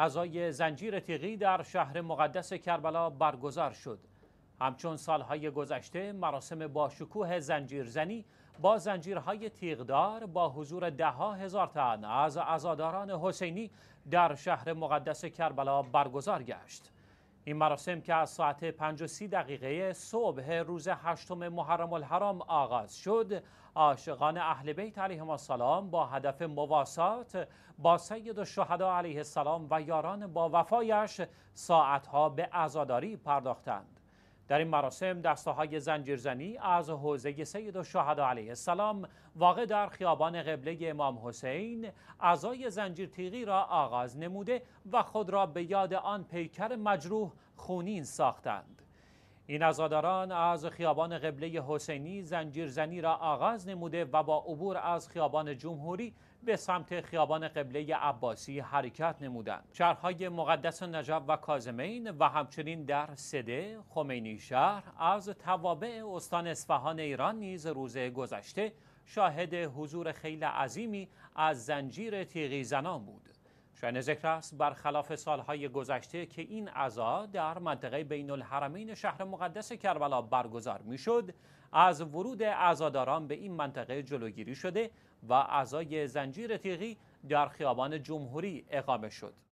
اعضای زنجیر تیغی در شهر مقدس کربلا برگزار شد همچون سالهای گذشته مراسم با زنجیر زنجیرزنی با زنجیرهای تیغدار با حضور ده ها هزار تن از ازاداران حسینی در شهر مقدس کربلا برگزار گشت این مراسم که از ساعت 53 دقیقه صبح روز هشتم محرم الحرام آغاز شد عاشقان اهل بیت علیهم السلام با هدف مواسات با سید الشهدا علیه السلام و یاران با وفایش ساعتها به ازاداری پرداختند در این مراسم های زنجیرزنی از حوزه سید و علیه السلام واقع در خیابان قبله امام حسین اعضای زنجیر تیغی را آغاز نموده و خود را به یاد آن پیکر مجروح خونین ساختند این عزاداران از خیابان قبله حسینی زنجیرزنی را آغاز نموده و با عبور از خیابان جمهوری به سمت خیابان قبله عباسی حرکت نمودند. شهرهای مقدس نجف و کازمین و همچنین در سده، خمینی شهر از توابع استان اصفهان ایران نیز روز گذشته شاهد حضور خیلی عظیمی از زنجیر تیغی زنان بود. شن ذکر است برخلاف سالهای گذشته که این عزا در منطقه بین الحرمین شهر مقدس کربلا برگزار میشد از ورود عزاداران به این منطقه جلوگیری شده و عزای زنجیر تیغی در خیابان جمهوری اقامه شد